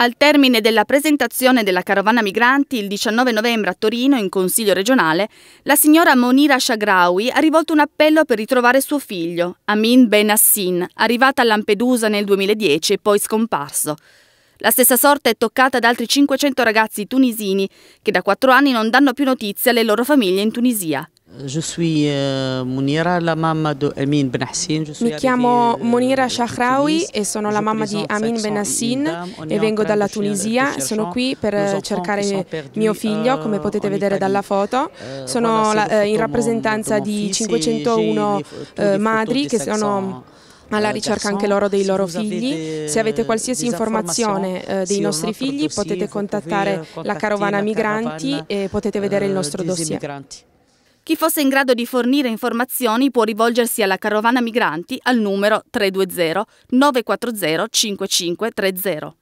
Al termine della presentazione della carovana migranti il 19 novembre a Torino in Consiglio regionale, la signora Monira Shagrawi ha rivolto un appello per ritrovare suo figlio, Amin Ben Hassin, arrivata a Lampedusa nel 2010 e poi scomparso. La stessa sorte è toccata ad altri 500 ragazzi tunisini che da quattro anni non danno più notizie alle loro famiglie in Tunisia. Euh, Mi chiamo euh, Monira Shahrawi e sono la mamma di Amin Ben Hassin e vengo dalla Tunisia. Sono qui per cercare mio figlio, come euh, potete vedere dalla foto. Sono eh, in rappresentanza di 501 eh, madri che sono alla ricerca anche loro dei loro figli. Se avete qualsiasi informazione eh, dei nostri figli potete contattare la carovana migranti e potete vedere il nostro dossier. Chi fosse in grado di fornire informazioni può rivolgersi alla carovana migranti al numero 320 940 5530.